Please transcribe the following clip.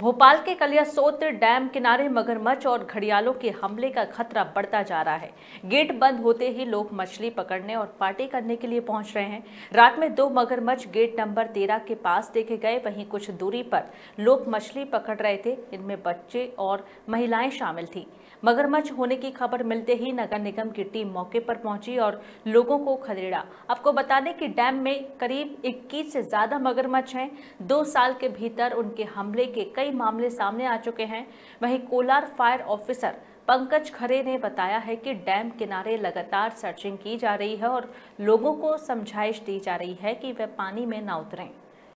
भोपाल के कलियासोत्र डैम किनारे मगरमच्छ और घड़ियालों के हमले का खतरा बढ़ता जा रहा है गेट बंद होते ही लोग मछली पकड़ने और पार्टी करने के लिए पहुंच रहे हैं रात में दो मगरमच्छ गेट नंबर तेरह के पास देखे गए वहीं कुछ दूरी पर लोग मछली पकड़ रहे थे इनमें बच्चे और महिलाएं शामिल थी मगरमच्छ होने की खबर मिलते ही नगर निगम की टीम मौके पर पहुंची और लोगों को खदेड़ा आपको बता दें कि डैम में करीब इक्कीस से ज़्यादा मगरमच्छ हैं दो साल के भीतर उनके हमले के कई कई मामले सामने आ चुके हैं वहीं कोलार फायर ऑफिसर पंकज खरे ने बताया है कि डैम किनारे लगातार सर्चिंग की जा रही है और लोगों को समझाइश दी जा रही है कि वे पानी में ना उतरें